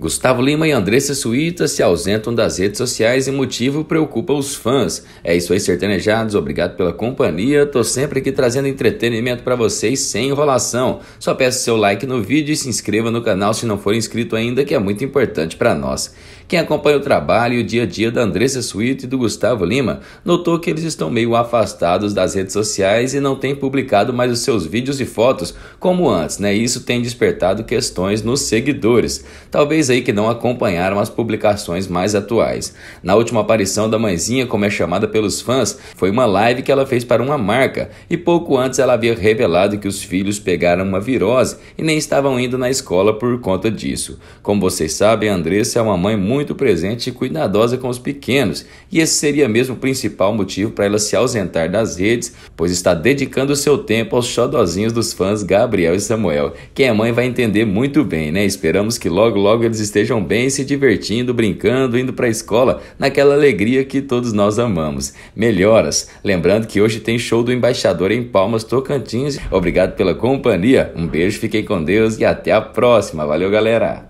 Gustavo Lima e Andressa Suíta se ausentam das redes sociais e motivo preocupa os fãs. É isso aí, sertanejados. Obrigado pela companhia. Tô sempre aqui trazendo entretenimento para vocês sem enrolação. Só peço seu like no vídeo e se inscreva no canal se não for inscrito ainda, que é muito importante para nós. Quem acompanha o trabalho e o dia a dia da Andressa Suíta e do Gustavo Lima notou que eles estão meio afastados das redes sociais e não têm publicado mais os seus vídeos e fotos como antes, né? Isso tem despertado questões nos seguidores. Talvez aí que não acompanharam as publicações mais atuais. Na última aparição da mãezinha, como é chamada pelos fãs, foi uma live que ela fez para uma marca e pouco antes ela havia revelado que os filhos pegaram uma virose e nem estavam indo na escola por conta disso. Como vocês sabem, a Andressa é uma mãe muito presente e cuidadosa com os pequenos, e esse seria mesmo o principal motivo para ela se ausentar das redes, pois está dedicando seu tempo aos xodozinhos dos fãs Gabriel e Samuel. Quem é mãe vai entender muito bem, né? Esperamos que logo logo eles todos estejam bem, se divertindo, brincando, indo para a escola, naquela alegria que todos nós amamos. Melhoras! Lembrando que hoje tem show do Embaixador em Palmas Tocantins. Obrigado pela companhia, um beijo, fiquem com Deus e até a próxima. Valeu, galera!